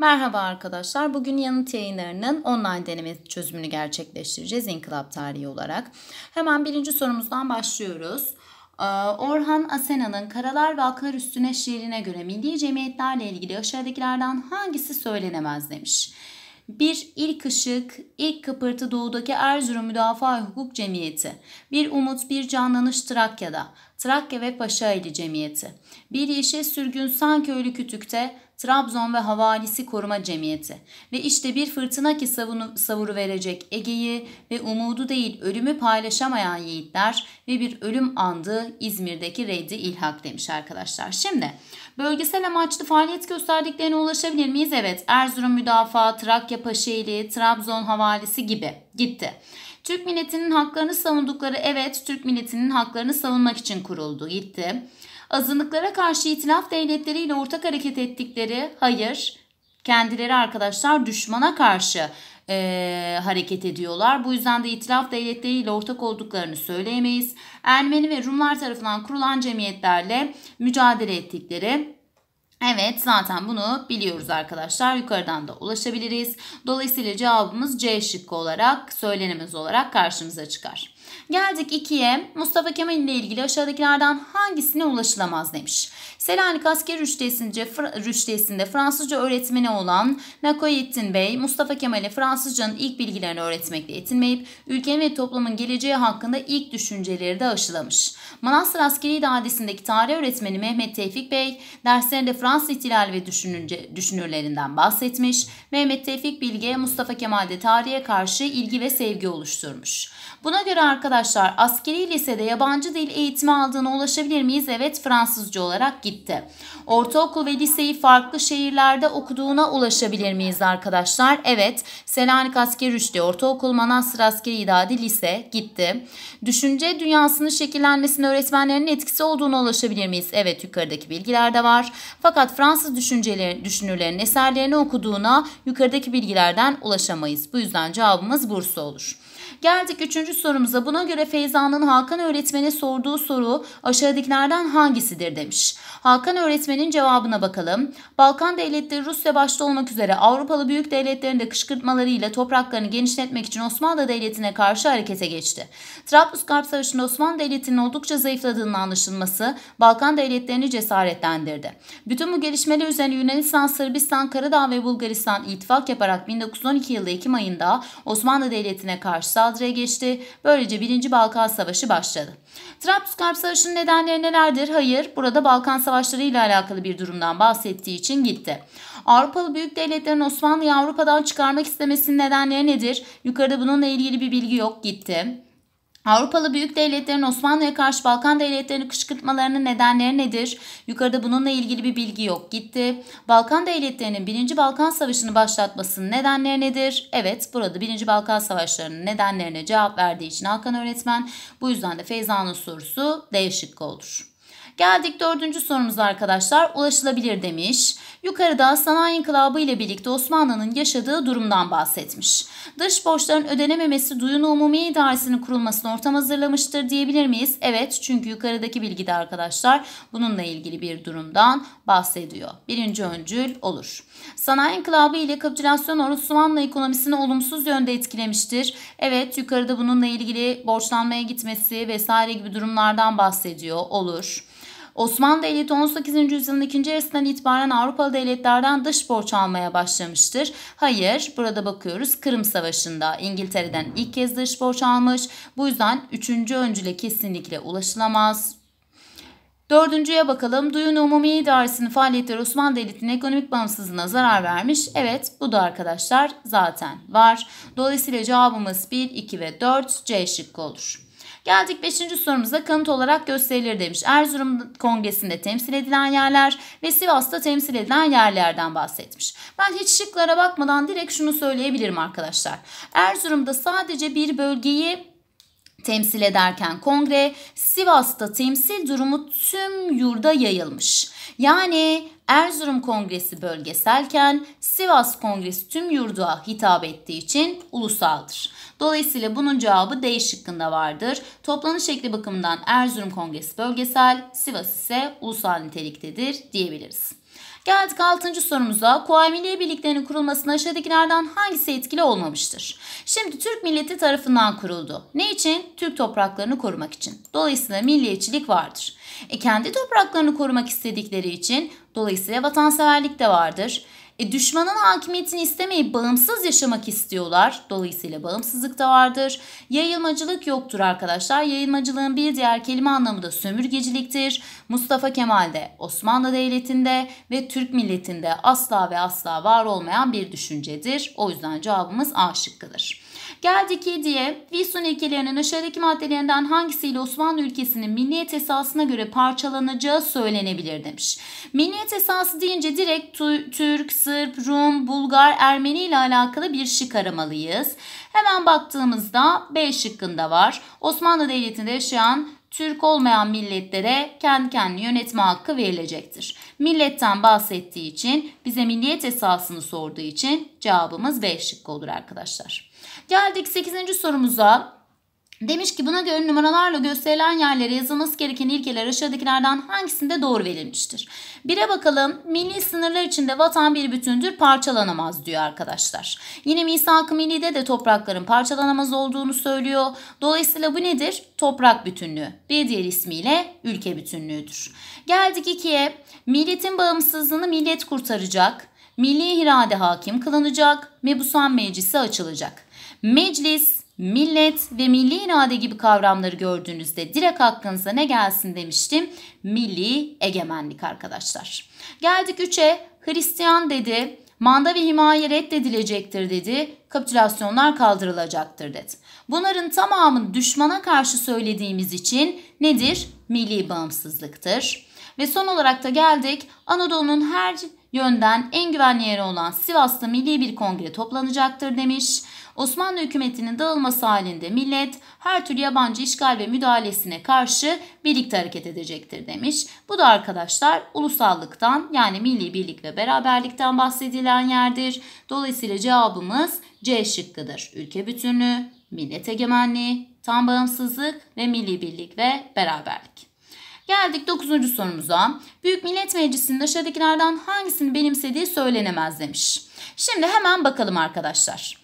Merhaba arkadaşlar. Bugün yanıt yayınlarının online deneme çözümünü gerçekleştireceğiz İnkılap tarihi olarak. Hemen birinci sorumuzdan başlıyoruz. Ee, Orhan Asena'nın Karalar ve Aklar Üstüne şiirine göre milli cemiyetlerle ilgili aşağıdakilerden hangisi söylenemez demiş. Bir ilk ışık, ilk kıpırtı doğudaki Erzurum Müdafaa Hukuk Cemiyeti. Bir umut, bir canlanış Trakya'da. Trakya ve Paşa Paşaeli Cemiyeti. Bir yeşil sürgün sanki ölü kütükte, Trabzon ve Havalisi Koruma Cemiyeti. Ve işte bir fırtına ki savunu, savuru verecek Ege'yi ve umudu değil ölümü paylaşamayan yiğitler ve bir ölüm andı İzmir'deki reydi ilhak demiş arkadaşlar. Şimdi bölgesel amaçlı faaliyet gösterdiklerine ulaşabilir miyiz? Evet Erzurum Müdafaa, Trakya Paşaeli, Trabzon Havalisi gibi gitti. Türk milletinin haklarını savundukları evet Türk milletinin haklarını savunmak için kuruldu gitti azınlıklara karşı itilaf devletleriyle ortak hareket ettikleri hayır kendileri arkadaşlar düşmana karşı e, hareket ediyorlar. Bu yüzden de itilaf devletleriyle ortak olduklarını söyleyemeyiz. Ermeni ve Rumlar tarafından kurulan cemiyetlerle mücadele ettikleri Evet zaten bunu biliyoruz arkadaşlar. Yukarıdan da ulaşabiliriz. Dolayısıyla cevabımız C şıkkı olarak söylenemez olarak karşımıza çıkar. Geldik 2'ye. Mustafa Kemal ile ilgili aşağıdakilerden hangisine ulaşılamaz demiş. Selanik asker rüştesinde, rüştesinde Fransızca öğretmeni olan Nakoyettin Bey, Mustafa Kemal'e Fransızcanın ilk bilgilerini öğretmekle yetinmeyip ülkenin ve toplumun geleceği hakkında ilk düşünceleri de aşılamış. Manastır Askeri İdaresi'ndeki tarih öğretmeni Mehmet Tevfik Bey, derslerinde Fransız ihtilali ve düşününce, düşünürlerinden bahsetmiş. Mehmet Tevfik Bilge, Mustafa Kemal'de tarihe karşı ilgi ve sevgi oluşturmuş. Buna göre arkadaşlar askeri lisede yabancı dil eğitimi aldığına ulaşabilir miyiz? Evet Fransızca olarak gitti. Ortaokul ve liseyi farklı şehirlerde okuduğuna ulaşabilir miyiz arkadaşlar? Evet Selanik Askeri Rüştü, Ortaokul Manastır Askeri İdadi Lise gitti. Düşünce dünyasının şekillenmesine öğretmenlerin etkisi olduğuna ulaşabilir miyiz? Evet yukarıdaki bilgilerde var. Fakat Fransız düşünürlerin eserlerini okuduğuna yukarıdaki bilgilerden ulaşamayız. Bu yüzden cevabımız Bursa olur. Geldik üçüncü sorumuza. Buna göre Feyza'nın Hakan öğretmene sorduğu soru aşağıdakilerden hangisidir demiş. Hakan öğretmenin cevabına bakalım. Balkan devletleri Rusya başta olmak üzere Avrupalı büyük devletlerin de kışkırtmalarıyla topraklarını genişletmek için Osmanlı Devleti'ne karşı harekete geçti. Trablusgarp Savaşı'nda Osmanlı Devleti'nin oldukça zayıfladığının anlaşılması Balkan devletlerini cesaretlendirdi. Bütün bu gelişmeler üzerine Yunanistan, Sırbistan, Karadağ ve Bulgaristan ittifak yaparak 1912 yılı Ekim ayında Osmanlı Devleti'ne karşı saldırıya geçti. Böylece 1. Balkan Savaşı başladı. Trablusgarp Savaşı'nın nedenleri nelerdir? Hayır, burada Balkan Savaşları ile alakalı bir durumdan bahsettiği için gitti. Avrupalı büyük devletlerin Osmanlı'yı Avrupa'dan çıkarmak istemesinin nedenleri nedir? Yukarıda bununla ilgili bir bilgi yok gitti. Avrupalı büyük devletlerin Osmanlı'ya karşı Balkan devletlerini kışkırtmalarının nedenleri nedir? Yukarıda bununla ilgili bir bilgi yok. Gitti. Balkan devletlerinin 1. Balkan Savaşı'nı başlatmasının nedenleri nedir? Evet burada 1. Balkan Savaşları'nın nedenlerine cevap verdiği için Hakan öğretmen bu yüzden de Feyza'nın sorusu değişik olur. Geldik dördüncü sorumuza arkadaşlar ulaşılabilir demiş. Yukarıda sanayi inkılabı ile birlikte Osmanlı'nın yaşadığı durumdan bahsetmiş. Dış borçların ödenememesi Duyun Umumiye İdaresi'nin kurulmasını ortam hazırlamıştır diyebilir miyiz? Evet çünkü yukarıdaki bilgide arkadaşlar bununla ilgili bir durumdan bahsediyor. Birinci öncül olur. Sanayi inkılabı ile kapitülasyon Osmanlı ekonomisini olumsuz yönde etkilemiştir. Evet yukarıda bununla ilgili borçlanmaya gitmesi vesaire gibi durumlardan bahsediyor olur. Osmanlı Devleti 18. yüzyılın ikinci yarısından itibaren Avrupalı devletlerden dış borç almaya başlamıştır. Hayır, burada bakıyoruz Kırım Savaşı'nda İngiltere'den ilk kez dış borç almış. Bu yüzden 3. öncüle kesinlikle ulaşılamaz. Dördüncüye bakalım. Duyun Umumi İdaresi'nin faaliyetleri Osmanlı Devleti'nin ekonomik bağımsızlığına zarar vermiş. Evet bu da arkadaşlar zaten var. Dolayısıyla cevabımız 1, 2 ve 4 C şıkkı olur. Geldik 5. sorumuza kanıt olarak gösterilir demiş. Erzurum Kongresi'nde temsil edilen yerler ve Sivas'ta temsil edilen yerlerden bahsetmiş. Ben hiç şıklara bakmadan direkt şunu söyleyebilirim arkadaşlar. Erzurum'da sadece bir bölgeyi temsil ederken kongre Sivas'ta temsil durumu tüm yurda yayılmış. Yani Erzurum Kongresi bölgeselken Sivas Kongresi tüm yurda hitap ettiği için ulusaldır. Dolayısıyla bunun cevabı D şıkkında vardır. Toplanış şekli bakımından Erzurum Kongresi bölgesel, Sivas ise ulusal niteliktedir diyebiliriz. Geldik 6. sorumuza. Kuvayi Birliklerinin kurulmasına aşağıdakilerden hangisi etkili olmamıştır? Şimdi Türk milleti tarafından kuruldu. Ne için? Türk topraklarını korumak için. Dolayısıyla milliyetçilik vardır. E kendi topraklarını korumak istedikleri için dolayısıyla vatanseverlik de vardır. E, düşmanın hakimiyetini istemeyip bağımsız yaşamak istiyorlar. Dolayısıyla bağımsızlık da vardır. Yayılmacılık yoktur arkadaşlar. Yayılmacılığın bir diğer kelime anlamı da sömürgeciliktir. Mustafa Kemal'de, Osmanlı Devleti'nde ve Türk milletinde asla ve asla var olmayan bir düşüncedir. O yüzden cevabımız A şıkkıdır. Geldik diye Visun ilkelerinin aşağıdaki maddelerinden hangisiyle Osmanlı ülkesinin milliyet esasına göre parçalanacağı söylenebilir demiş. Milliyet esası deyince direkt Türk, Sırp, Rum, Bulgar, Ermeni ile alakalı bir şık aramalıyız. Hemen baktığımızda B şıkkında var. Osmanlı Devleti'nde yaşayan Türk olmayan milletlere kendi kendini yönetme hakkı verilecektir. Milletten bahsettiği için bize milliyet esasını sorduğu için cevabımız B şıkkı olur arkadaşlar. Geldik 8. sorumuza. Demiş ki buna göre numaralarla gösterilen yerlere yazılması gereken ilkeler aşağıdakilerden hangisinde doğru verilmiştir? Bire bakalım milli sınırlar içinde vatan bir bütündür parçalanamaz diyor arkadaşlar. Yine misak-ı millide de toprakların parçalanamaz olduğunu söylüyor. Dolayısıyla bu nedir? Toprak bütünlüğü. Bir diğer ismiyle ülke bütünlüğüdür. Geldik ikiye. Milletin bağımsızlığını millet kurtaracak. Milli irade hakim kılınacak. Mebusan meclisi açılacak. Meclis millet ve milli inade gibi kavramları gördüğünüzde direkt aklınıza ne gelsin demiştim. Milli egemenlik arkadaşlar. Geldik 3'e. Hristiyan dedi. Manda ve himaye reddedilecektir dedi, kapitülasyonlar kaldırılacaktır dedi. Bunların tamamını düşmana karşı söylediğimiz için nedir? milli bağımsızlıktır. Ve son olarak da geldik Anadolu'nun her yönden en güvenli yeri olan Sivas'ta milli bir kongre toplanacaktır demiş. Osmanlı hükümetinin dağılması halinde millet her türlü yabancı işgal ve müdahalesine karşı birlikte hareket edecektir demiş. Bu da arkadaşlar ulusallıktan yani milli birlik ve beraberlikten bahsedilen yerdir. Dolayısıyla cevabımız C şıkkıdır. Ülke bütünlüğü, millet egemenliği tam bağımsızlık ve milli birlik ve beraberlik. Geldik 9. sorumuza. Büyük Millet Meclisi'nin aşağıdakilerden hangisini benimsediği söylenemez demiş. Şimdi hemen bakalım arkadaşlar.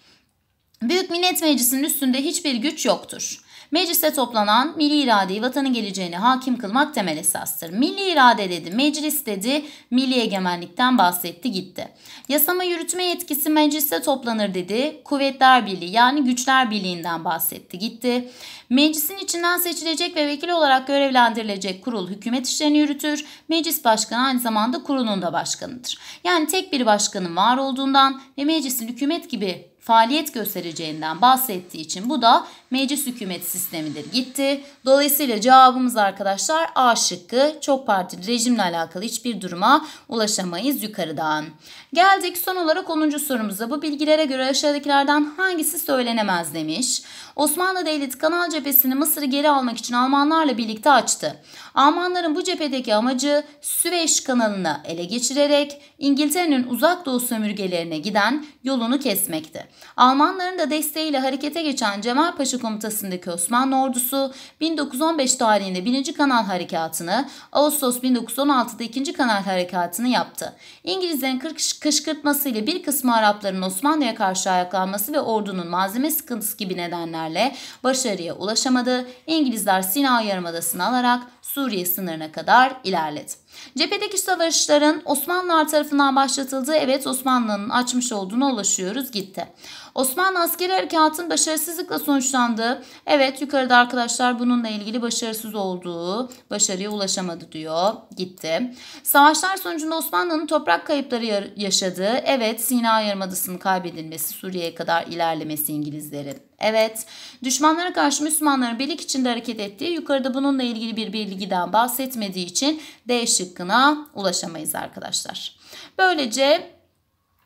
Büyük Millet Meclisi'nin üstünde hiçbir güç yoktur. Mecliste toplanan milli iradeyi vatanın geleceğine hakim kılmak temel esastır. Milli irade dedi, meclis dedi, milli egemenlikten bahsetti gitti. Yasama yürütme yetkisi mecliste toplanır dedi, kuvvetler birliği yani güçler birliğinden bahsetti gitti. Meclisin içinden seçilecek ve vekil olarak görevlendirilecek kurul hükümet işlerini yürütür. Meclis başkanı aynı zamanda kurulun da başkanıdır. Yani tek bir başkanın var olduğundan ve meclisin hükümet gibi faaliyet göstereceğinden bahsettiği için bu da meclis hükümet sistemidir gitti. Dolayısıyla cevabımız arkadaşlar A şıkkı çok partili rejimle alakalı hiçbir duruma ulaşamayız yukarıdan. Geldik son olarak 10. sorumuza bu bilgilere göre aşağıdakilerden hangisi söylenemez demiş. Osmanlı Devleti Kanal Cephesini Mısır'ı geri almak için Almanlarla birlikte açtı. Almanların bu cephedeki amacı Süveyş kanalını ele geçirerek İngiltere'nin uzak doğu sömürgelerine giden yolunu kesmekti. Almanların da desteğiyle harekete geçen Cemal Paşa komutasındaki Osmanlı ordusu 1915 tarihinde 1. Kanal Harekatı'nı, Ağustos 1916'da 2. Kanal Harekatı'nı yaptı. İngilizlerin kışkırtmasıyla bir kısmı Arapların Osmanlı'ya karşı ayaklanması ve ordunun malzeme sıkıntısı gibi nedenlerle başarıya ulaşamadı. İngilizler Sina Yarımadası'nı alarak Suriye sınırına kadar ilerledi. Cephedeki savaşların Osmanlılar tarafından başlatıldığı evet Osmanlı'nın açmış olduğunu ulaşıyoruz gitti. Osmanlı askeri harekatın başarısızlıkla sonuçlandığı evet yukarıda arkadaşlar bununla ilgili başarısız olduğu başarıya ulaşamadı diyor gitti. Savaşlar sonucunda Osmanlı'nın toprak kayıpları yaşadığı evet Sina Yarımadası'nın kaybedilmesi Suriye'ye kadar ilerlemesi İngilizlerin Evet, düşmanlara karşı Müslümanların birlik içinde hareket ettiği yukarıda bununla ilgili bir bilgiden bahsetmediği için D şıkkına ulaşamayız arkadaşlar. Böylece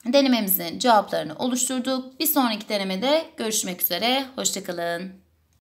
denememizin cevaplarını oluşturduk. Bir sonraki denemede görüşmek üzere. Hoşçakalın.